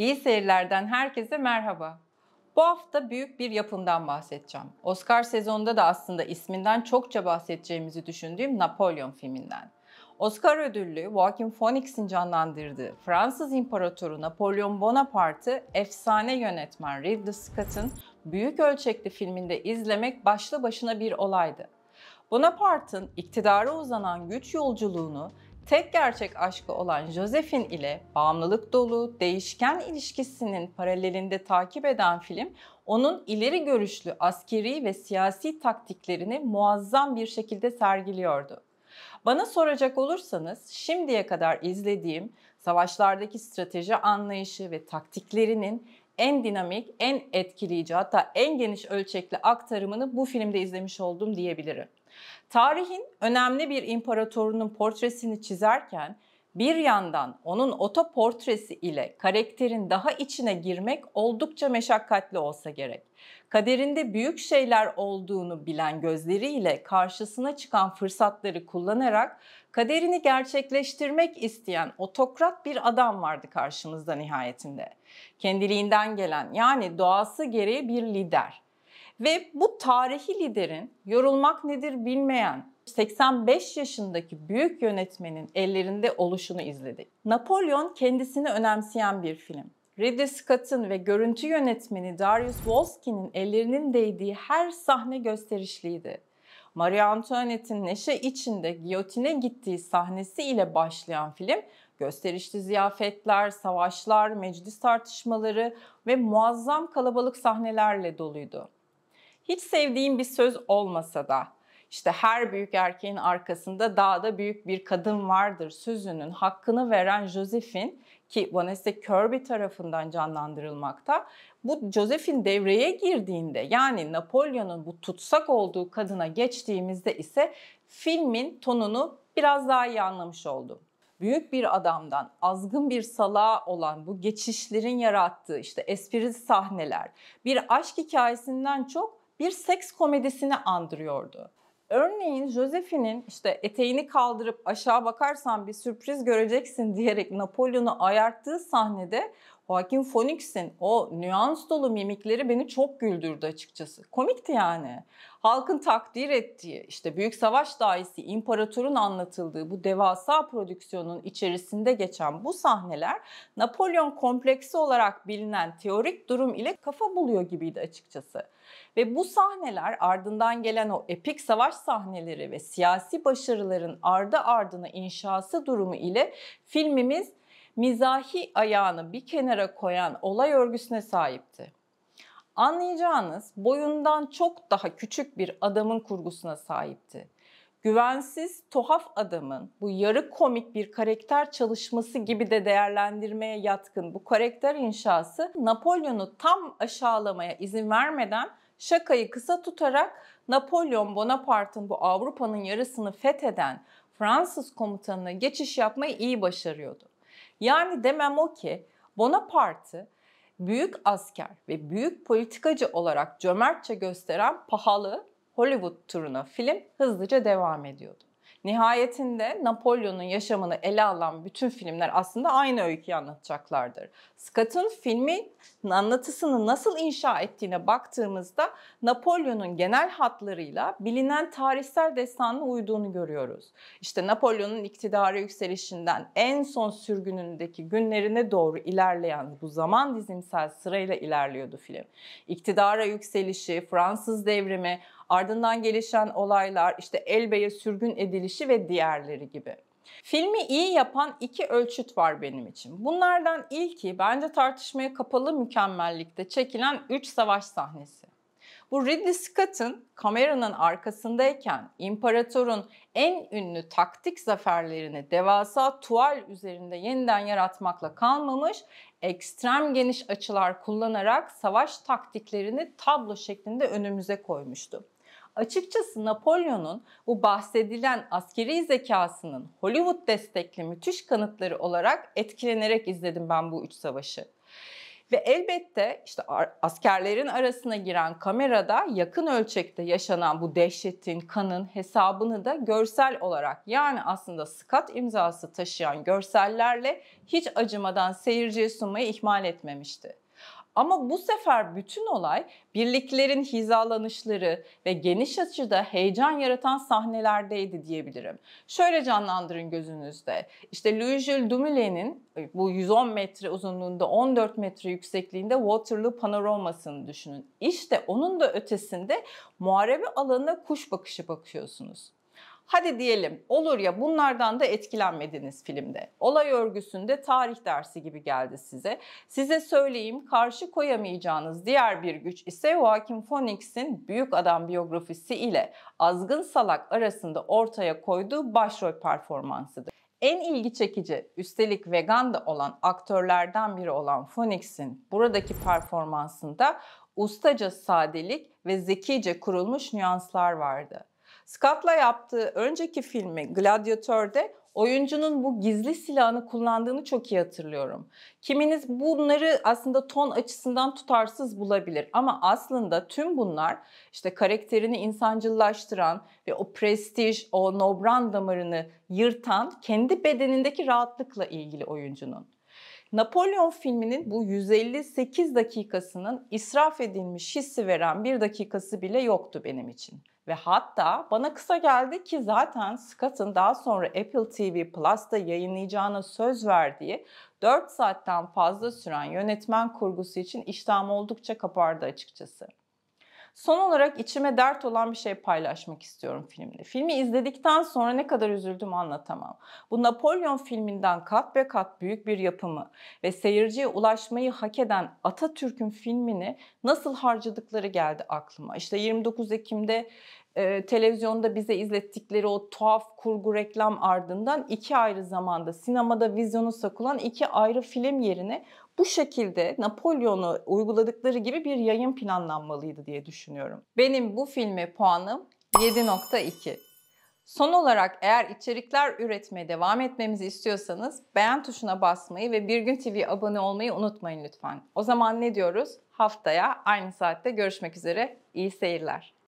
İyi seyirlerden herkese merhaba. Bu hafta büyük bir yapımdan bahsedeceğim. Oscar sezonunda da aslında isminden çokça bahsedeceğimizi düşündüğüm Napolyon filminden. Oscar ödüllü Joaquin Phoenix'in canlandırdığı Fransız İmparatoru Napolyon Bonaparte'ı efsane yönetmen Ridley Scott'ın büyük ölçekli filminde izlemek başlı başına bir olaydı. Bonaparte'ın iktidara uzanan güç yolculuğunu Tek gerçek aşkı olan Josephine ile bağımlılık dolu, değişken ilişkisinin paralelinde takip eden film, onun ileri görüşlü askeri ve siyasi taktiklerini muazzam bir şekilde sergiliyordu. Bana soracak olursanız şimdiye kadar izlediğim savaşlardaki strateji anlayışı ve taktiklerinin en dinamik, en etkileyici hatta en geniş ölçekli aktarımını bu filmde izlemiş oldum diyebilirim. Tarihin önemli bir imparatorunun portresini çizerken bir yandan onun otoportresi ile karakterin daha içine girmek oldukça meşakkatli olsa gerek. Kaderinde büyük şeyler olduğunu bilen gözleriyle karşısına çıkan fırsatları kullanarak kaderini gerçekleştirmek isteyen otokrat bir adam vardı karşımızda nihayetinde. Kendiliğinden gelen yani doğası gereği bir lider. Ve bu tarihi liderin yorulmak nedir bilmeyen 85 yaşındaki büyük yönetmenin ellerinde oluşunu izledik. Napolyon kendisini önemseyen bir film. Ridley Scott'ın ve görüntü yönetmeni Darius Wolski'nin ellerinin değdiği her sahne gösterişliydi. Marie Antoinette'in neşe içinde giyotine gittiği sahnesi ile başlayan film, gösterişli ziyafetler, savaşlar, meclis tartışmaları ve muazzam kalabalık sahnelerle doluydu. Hiç sevdiğim bir söz olmasa da işte her büyük erkeğin arkasında daha da büyük bir kadın vardır sözünün hakkını veren Josephine ki Vanessa Kirby tarafından canlandırılmakta. Bu Josephine devreye girdiğinde yani Napolyon'un bu tutsak olduğu kadına geçtiğimizde ise filmin tonunu biraz daha iyi anlamış oldum büyük bir adamdan azgın bir salağa olan bu geçişlerin yarattığı işte esprili sahneler bir aşk hikayesinden çok bir seks komedisini andırıyordu. Örneğin Josephine'in işte eteğini kaldırıp aşağı bakarsan bir sürpriz göreceksin diyerek Napolyon'u ayarttığı sahnede Joaquin Phoenix'in o nüans dolu mimikleri beni çok güldürdü açıkçası. Komikti yani. Halkın takdir ettiği, işte Büyük Savaş dahisi imparatorun anlatıldığı bu devasa prodüksiyonun içerisinde geçen bu sahneler Napolyon kompleksi olarak bilinen teorik durum ile kafa buluyor gibiydi açıkçası. Ve bu sahneler ardından gelen o epik savaş sahneleri ve siyasi başarıların ardı ardına inşası durumu ile filmimiz mizahi ayağını bir kenara koyan olay örgüsüne sahipti. Anlayacağınız boyundan çok daha küçük bir adamın kurgusuna sahipti. Güvensiz, tuhaf adamın bu yarı komik bir karakter çalışması gibi de değerlendirmeye yatkın bu karakter inşası Napolyon'u tam aşağılamaya izin vermeden şakayı kısa tutarak Napolyon Bonaparte'ın bu Avrupa'nın yarısını fetheden Fransız komutanına geçiş yapmayı iyi başarıyordu. Yani demem o ki Bonaparte büyük asker ve büyük politikacı olarak cömertçe gösteren pahalı Hollywood turuna film hızlıca devam ediyordu. Nihayetinde Napolyon'un yaşamını ele alan bütün filmler aslında aynı öyküyü anlatacaklardır. Scott'ın filmin anlatısını nasıl inşa ettiğine baktığımızda Napolyon'un genel hatlarıyla bilinen tarihsel destanına uyduğunu görüyoruz. İşte Napolyon'un iktidara yükselişinden en son sürgünündeki günlerine doğru ilerleyen bu zaman dizimsel sırayla ilerliyordu film. İktidara yükselişi, Fransız devrimi, ardından gelişen olaylar, işte Elbe'ye sürgün edilişi ve diğerleri gibi. Filmi iyi yapan iki ölçüt var benim için. Bunlardan ilki bence tartışmaya kapalı mükemmellikte çekilen 3 savaş sahnesi. Bu Ridley Scott'ın kameranın arkasındayken imparatorun en ünlü taktik zaferlerini devasa tuval üzerinde yeniden yaratmakla kalmamış, ekstrem geniş açılar kullanarak savaş taktiklerini tablo şeklinde önümüze koymuştu. Açıkçası Napolyon'un bu bahsedilen askeri zekasının Hollywood destekli müthiş kanıtları olarak etkilenerek izledim ben bu üç savaşı. Ve elbette işte askerlerin arasına giren kamerada yakın ölçekte yaşanan bu dehşetin, kanın hesabını da görsel olarak yani aslında Scott imzası taşıyan görsellerle hiç acımadan seyirciye sunmayı ihmal etmemişti. Ama bu sefer bütün olay birliklerin hizalanışları ve geniş açıda heyecan yaratan sahnelerdeydi diyebilirim. Şöyle canlandırın gözünüzde. İşte Louis Jules Dumoulin'in bu 110 metre uzunluğunda 14 metre yüksekliğinde Waterloo panoramasını düşünün. İşte onun da ötesinde muharebe alanına kuş bakışı bakıyorsunuz. Hadi diyelim olur ya bunlardan da etkilenmediniz filmde. Olay örgüsünde tarih dersi gibi geldi size. Size söyleyeyim karşı koyamayacağınız diğer bir güç ise Joaquin Phoenix'in Büyük Adam biyografisi ile Azgın Salak arasında ortaya koyduğu başrol performansıdır. En ilgi çekici, üstelik vegan da olan aktörlerden biri olan Phoenix'in buradaki performansında ustaca sadelik ve zekice kurulmuş nüanslar vardı. Scott'la yaptığı önceki filmi Gladiator'de oyuncunun bu gizli silahını kullandığını çok iyi hatırlıyorum. Kiminiz bunları aslında ton açısından tutarsız bulabilir ama aslında tüm bunlar işte karakterini insancıllaştıran ve o prestij, o nobran damarını yırtan kendi bedenindeki rahatlıkla ilgili oyuncunun. Napolyon filminin bu 158 dakikasının israf edilmiş hissi veren bir dakikası bile yoktu benim için. Ve hatta bana kısa geldi ki zaten Scott'ın daha sonra Apple TV Plus'ta yayınlayacağına söz verdiği 4 saatten fazla süren yönetmen kurgusu için iştahım oldukça kapardı açıkçası. Son olarak içime dert olan bir şey paylaşmak istiyorum filmde. Filmi izledikten sonra ne kadar üzüldüm anlatamam. Bu Napolyon filminden kat be kat büyük bir yapımı ve seyirciye ulaşmayı hak eden Atatürk'ün filmini nasıl harcadıkları geldi aklıma. İşte 29 Ekim'de e, televizyonda bize izlettikleri o tuhaf kurgu reklam ardından iki ayrı zamanda sinemada vizyonu sakılan iki ayrı film yerine bu şekilde Napolyon'u uyguladıkları gibi bir yayın planlanmalıydı diye düşünüyorum. Benim bu filme puanım 7.2. Son olarak eğer içerikler üretmeye devam etmemizi istiyorsanız beğen tuşuna basmayı ve Bir Gün TV'ye abone olmayı unutmayın lütfen. O zaman ne diyoruz? Haftaya aynı saatte görüşmek üzere. İyi seyirler.